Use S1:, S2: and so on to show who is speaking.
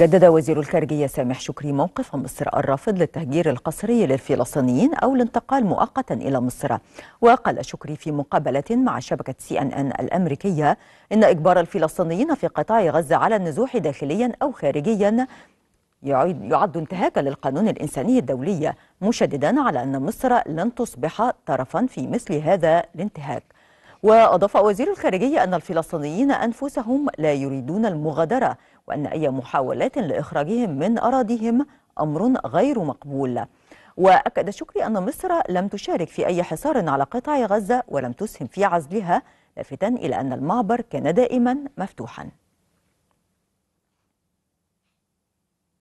S1: جدد وزير الخارجية سامح شكري موقف مصر الرافض للتهجير القسري للفلسطينيين أو الانتقال مؤقتا إلى مصر وقال شكري في مقابلة مع شبكة سي أن أن الأمريكية إن إجبار الفلسطينيين في قطاع غزة على النزوح داخليا أو خارجيا يعد انتهاكا للقانون الإنساني الدولي مشددا على أن مصر لن تصبح طرفا في مثل هذا الانتهاك وأضاف وزير الخارجية أن الفلسطينيين أنفسهم لا يريدون المغادرة وأن أي محاولات لإخراجهم من أراضيهم أمر غير مقبول وأكد شكري أن مصر لم تشارك في أي حصار على قطاع غزة ولم تسهم في عزلها لافتا إلى أن المعبر كان دائما مفتوحاً